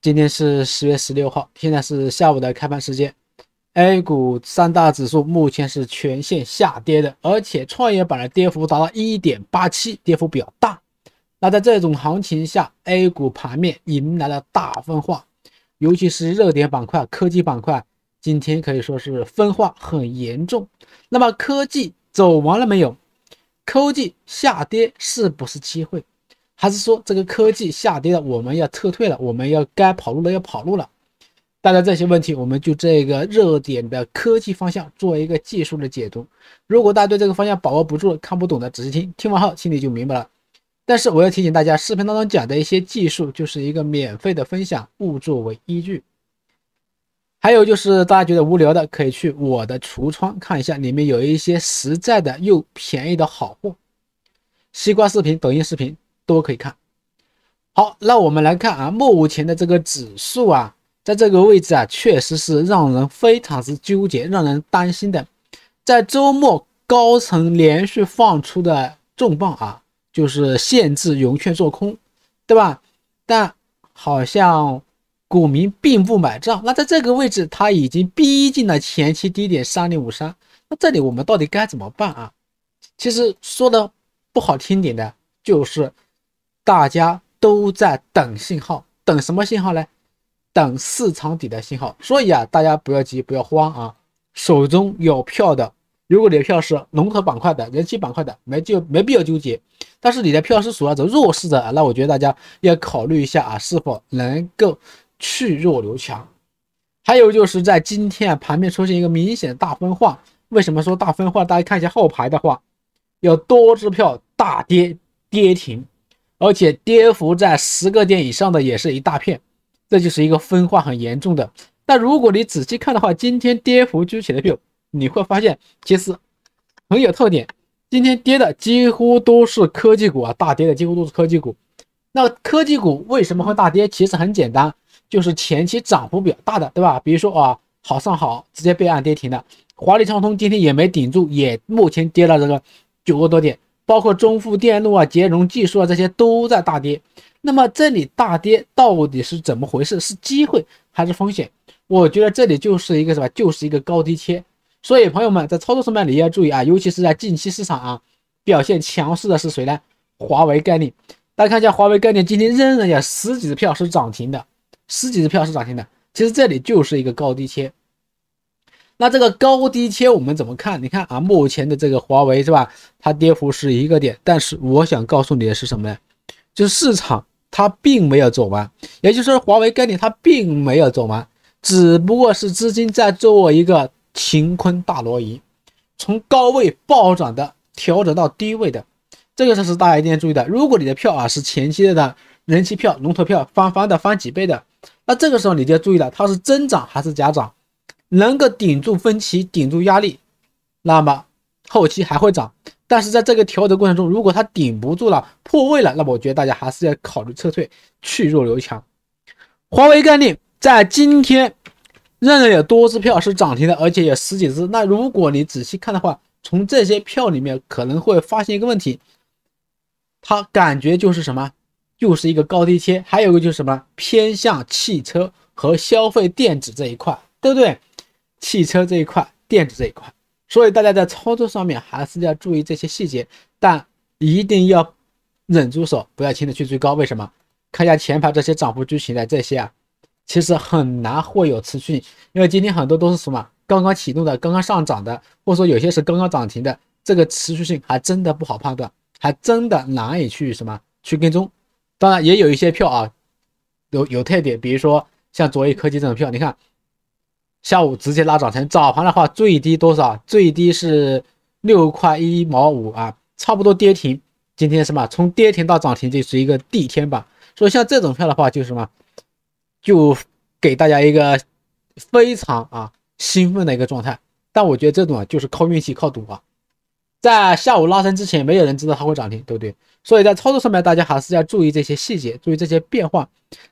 今天是十月十六号，现在是下午的开盘时间。A 股三大指数目前是全线下跌的，而且创业板的跌幅达到一点八七，跌幅比较大。那在这种行情下，A 股盘面迎来了大分化，尤其是热点板块、科技板块，今天可以说是分化很严重。那么科技走完了没有？科技下跌是不是机会？还是说这个科技下跌了，我们要撤退了，我们要该跑路了要跑路了。带来这些问题，我们就这个热点的科技方向做一个技术的解读。如果大家对这个方向把握不住、看不懂的，仔细听，听完后心里就明白了。但是我要提醒大家，视频当中讲的一些技术就是一个免费的分享，勿作为依据。还有就是大家觉得无聊的，可以去我的橱窗看一下，里面有一些实在的又便宜的好货。西瓜视频、抖音视频。都可以看好，那我们来看啊，目前的这个指数啊，在这个位置啊，确实是让人非常之纠结，让人担心的。在周末高层连续放出的重磅啊，就是限制融券做空，对吧？但好像股民并不买账。那在这个位置，它已经逼近了前期低点三零五三。那这里我们到底该怎么办啊？其实说的不好听点的，就是。大家都在等信号，等什么信号呢？等市场底的信号。所以啊，大家不要急，不要慌啊。手中有票的，如果你的票是龙头板块的、人气板块的，没就没必要纠结。但是你的票是属于那种弱势的啊，那我觉得大家要考虑一下啊，是否能够去弱留强。还有就是在今天啊，盘面出现一个明显大分化。为什么说大分化？大家看一下后排的话，有多支票大跌跌停。而且跌幅在十个点以上的也是一大片，这就是一个分化很严重的。但如果你仔细看的话，今天跌幅居前的票，你会发现其实很有特点。今天跌的几乎都是科技股啊，大跌的几乎都是科技股。那科技股为什么会大跌？其实很简单，就是前期涨幅比较大的，对吧？比如说啊，好上好直接被按跌停的，华丽畅通今天也没顶住，也目前跌了这个九个多点。包括中富电路啊、捷容技术啊这些都在大跌，那么这里大跌到底是怎么回事？是机会还是风险？我觉得这里就是一个什么？就是一个高低切。所以朋友们在操作上面你要注意啊，尤其是在近期市场啊表现强势的是谁呢？华为概念。大家看一下华为概念今天仍然有十几只票是涨停的，十几只票是涨停的。其实这里就是一个高低切。那这个高低切我们怎么看？你看啊，目前的这个华为是吧？它跌幅是一个点，但是我想告诉你的是什么呢？就是市场它并没有走完，也就是说华为概念它并没有走完，只不过是资金在做一个乾坤大挪移，从高位暴涨的调整到低位的，这个才是大家一定要注意的。如果你的票啊是前期的人气票、龙头票，翻翻的、翻几倍的，那这个时候你就要注意了，它是真涨还是假涨？能够顶住分歧、顶住压力，那么后期还会涨。但是在这个调整过程中，如果它顶不住了、破位了，那么我觉得大家还是要考虑撤退，去弱留强。华为概念在今天，仍然有多只票是涨停的，而且有十几只。那如果你仔细看的话，从这些票里面可能会发现一个问题，它感觉就是什么，又是一个高低切，还有一个就是什么，偏向汽车和消费电子这一块，对不对？汽车这一块，电子这一块，所以大家在操作上面还是要注意这些细节，但一定要忍住手，不要轻易的去追高。为什么？看一下前排这些涨幅居前的这些啊，其实很难会有持续性，因为今天很多都是什么刚刚启动的、刚刚上涨的，或者说有些是刚刚涨停的，这个持续性还真的不好判断，还真的难以去什么去跟踪。当然，也有一些票啊，有有特点，比如说像卓越科技这种票，你看。下午直接拉涨停，早盘的话最低多少？最低是六块一毛五啊，差不多跌停。今天什么？从跌停到涨停这是一个地天板。所以像这种票的话，就是什么？就给大家一个非常啊兴奋的一个状态。但我觉得这种啊，就是靠运气、靠赌啊。在下午拉升之前，没有人知道它会涨停，对不对？所以在操作上面，大家还是要注意这些细节，注意这些变化。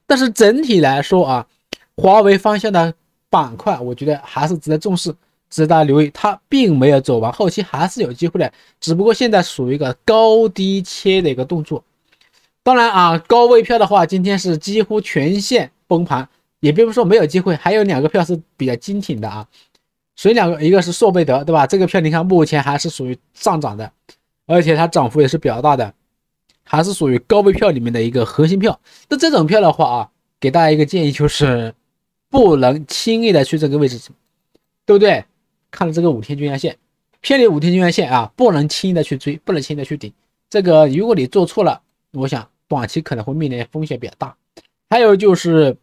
但是整体来说啊，华为方向的。板块我觉得还是值得重视，值得大家留意，它并没有走完，后期还是有机会的，只不过现在属于一个高低切的一个动作。当然啊，高位票的话，今天是几乎全线崩盘，也并不是说没有机会，还有两个票是比较坚挺的啊。所以两个？一个是硕贝德，对吧？这个票你看目前还是属于上涨的，而且它涨幅也是比较大的，还是属于高位票里面的一个核心票。那这种票的话啊，给大家一个建议就是。不能轻易的去这个位置，对不对？看了这个五天均线偏离五天均线啊，不能轻易的去追，不能轻易的去顶。这个如果你做错了，我想短期可能会面临风险比较大。还有就是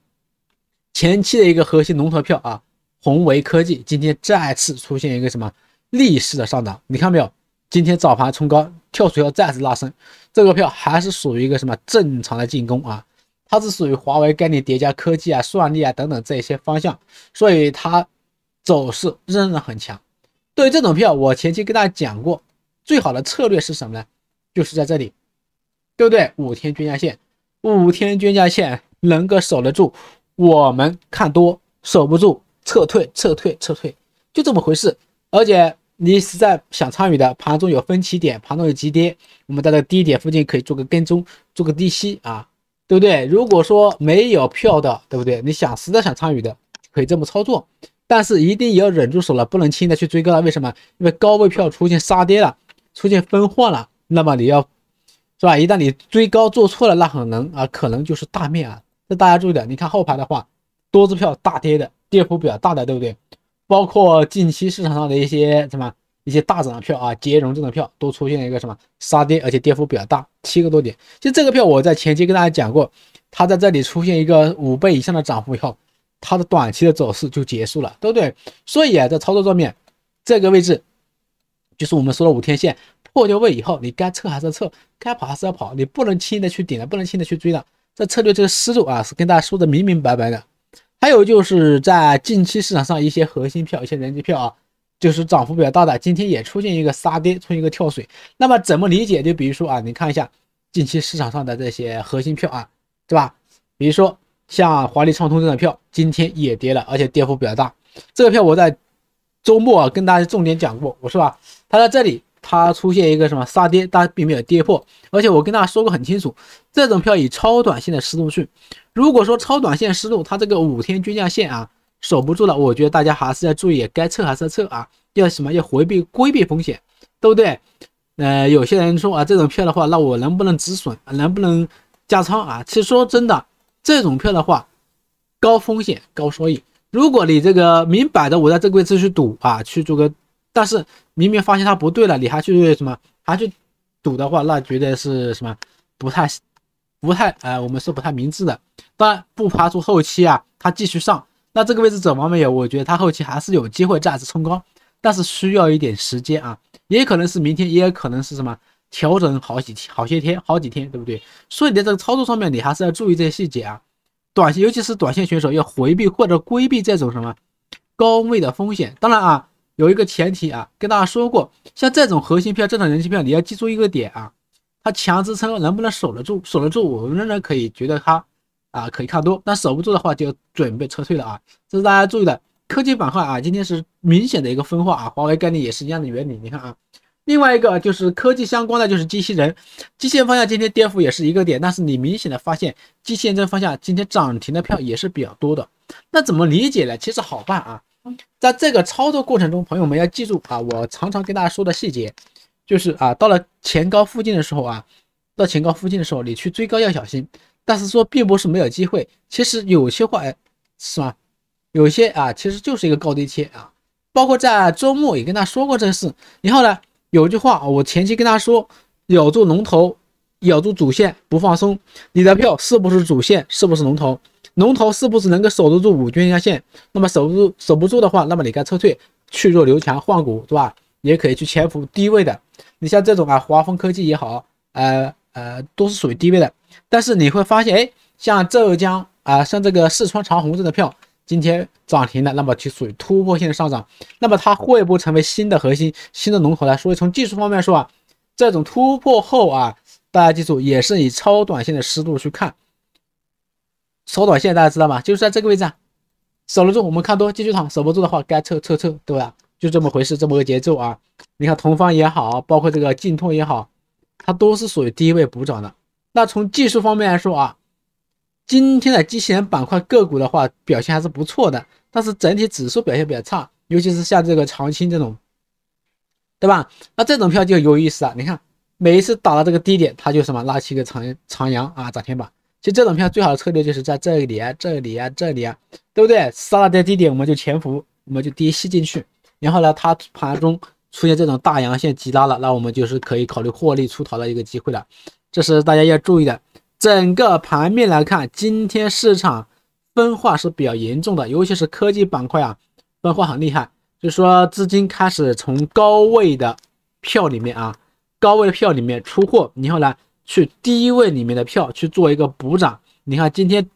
前期的一个核心龙头票啊，宏维科技今天再次出现一个什么逆势的上涨，你看没有？今天早盘冲高，跳水要再次拉升，这个票还是属于一个什么正常的进攻啊？它是属于华为概念叠加科技啊、算力啊等等这些方向，所以它走势仍然很强。对于这种票，我前期跟大家讲过，最好的策略是什么呢？就是在这里，对不对？五天均价线，五天均价线能够守得住，我们看多；守不住，撤退，撤退，撤退，就这么回事。而且你实在想参与的，盘中有分歧点，盘中有急跌，我们在这低点附近可以做个跟踪，做个低吸啊。对不对？如果说没有票的，对不对？你想实在想参与的，可以这么操作，但是一定也要忍住手了，不能轻易的去追高了。为什么？因为高位票出现杀跌了，出现分化了，那么你要，是吧？一旦你追高做错了，那可能啊，可能就是大面啊。这大家注意的，你看后排的话，多只票大跌的，跌幅比较大的，对不对？包括近期市场上的一些什么？一些大涨的票啊，捷融这种票都出现一个什么杀跌，而且跌幅比较大，七个多点。其实这个票我在前期跟大家讲过，它在这里出现一个五倍以上的涨幅以后，它的短期的走势就结束了，对不对？所以啊，在操作上面，这个位置就是我们说的五天线破掉位以后，你该撤还是要撤，该跑还是要跑，你不能轻易的去顶了，不能轻易的去追了。这策略这个思路啊，是跟大家说的明明白白的。还有就是在近期市场上一些核心票、一些人气票啊。就是涨幅比较大的，今天也出现一个杀跌，出现一个跳水。那么怎么理解？就比如说啊，你看一下近期市场上的这些核心票啊，对吧？比如说像华丽创通这种票，今天也跌了，而且跌幅比较大。这个票我在周末啊跟大家重点讲过，我说吧？它在这里它出现一个什么杀跌，但并没有跌破。而且我跟大家说过很清楚，这种票以超短线的思路去。如果说超短线思路，它这个五天均价线啊。守不住了，我觉得大家还是要注意，该撤还是要撤啊！要什么？要回避、规避风险，对不对？呃，有些人说啊，这种票的话，那我能不能止损？能不能加仓啊？其实说真的，这种票的话，高风险高收益。如果你这个明摆着我在这个位置去赌啊，去做个，但是明明发现它不对了，你还去什么？还去赌的话，那绝对是什么？不太，不太，呃，我们是不太明智的。当然不排除后期啊，它继续上。那这个位置走完没有？我觉得它后期还是有机会再次冲高，但是需要一点时间啊，也可能是明天，也有可能是什么调整好几天、好些天、好几天，对不对？所以在这个操作上面，你还是要注意这些细节啊。短线尤其是短线选手要回避或者规避这种什么高位的风险。当然啊，有一个前提啊，跟大家说过，像这种核心票、这种人气票，你要记住一个点啊，它强支撑能不能守得住？守得住，我们仍然可以觉得它。啊，可以看多，但守不住的话就准备撤退了啊！这是大家注意的科技板块啊，今天是明显的一个分化啊。华为概念也是一样的原理，你看啊。另外一个就是科技相关的，就是机器人、机器人方向，今天跌幅也是一个点，但是你明显的发现机人这方向今天涨停的票也是比较多的。那怎么理解呢？其实好办啊，在这个操作过程中，朋友们要记住啊，我常常跟大家说的细节，就是啊，到了前高附近的时候啊，到前高附近的时候，你去追高要小心。但是说并不是没有机会，其实有些话，哎，是吗？有些啊，其实就是一个高低切啊。包括在周末也跟他说过这事。然后呢，有句话我前期跟他说，咬住龙头，咬住主线不放松。你的票是不是主线？是不是龙头？龙头是不是能够守得住五均线线？那么守不住、守不住的话，那么你该撤退，去弱留强，换股是吧？也可以去潜伏低位的。你像这种啊，华丰科技也好，呃。呃，都是属于低位的，但是你会发现，哎，像浙江啊，像这个四川长虹这个的票，今天涨停了，那么就属于突破性的上涨，那么它会不会成为新的核心、新的龙头呢？所以从技术方面说啊，这种突破后啊，大家记住也是以超短线的思路去看，超短线大家知道吗？就是在这个位置啊，守得住我们看多继续躺，守不住的话该撤撤撤，对吧？就这么回事，这么个节奏啊。你看同方也好，包括这个晋通也好。它都是属于低位补涨的。那从技术方面来说啊，今天的机器人板块个股的话表现还是不错的，但是整体指数表现比较差，尤其是像这个长青这种，对吧？那这种票就有意思啊。你看每一次到了这个低点，它就什么拉起一个长长阳啊，涨停板。其实这种票最好的策略就是在这里啊、这里啊、这里啊，对不对？杀了在低点，我们就潜伏，我们就低吸进去，然后呢，它盘中。出现这种大阳线急拉了，那我们就是可以考虑获利出逃的一个机会了。这是大家要注意的。整个盘面来看，今天市场分化是比较严重的，尤其是科技板块啊，分化很厉害。所以说资金开始从高位的票里面啊，高位的票里面出货，然后呢去低位里面的票去做一个补涨。你看今天，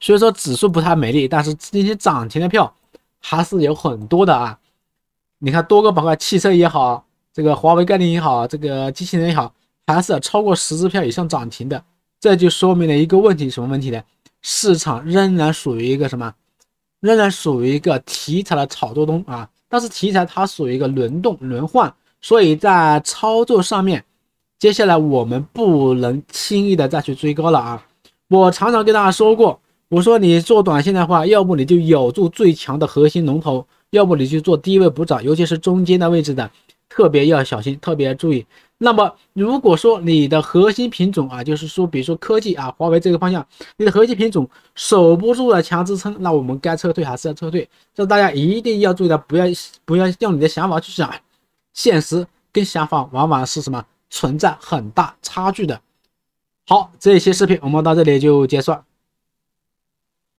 虽然说指数不太美丽，但是今天涨停的票还是有很多的啊。你看，多个板块，汽车也好，这个华为概念也好，这个机器人也好，凡是超过十支票以上涨停的，这就说明了一个问题，什么问题呢？市场仍然属于一个什么？仍然属于一个题材的炒作中啊。但是题材它属于一个轮动轮换，所以在操作上面，接下来我们不能轻易的再去追高了啊。我常常跟大家说过，我说你做短线的话，要不你就咬住最强的核心龙头。要不你去做低位补涨，尤其是中间的位置的，特别要小心，特别注意。那么如果说你的核心品种啊，就是说比如说科技啊、华为这个方向，你的核心品种守不住了强支撑，那我们该撤退还是要撤退，这大家一定要注意的，不要不要用你的想法去想，现实跟想法往往是什么存在很大差距的。好，这一期视频我们到这里就结束。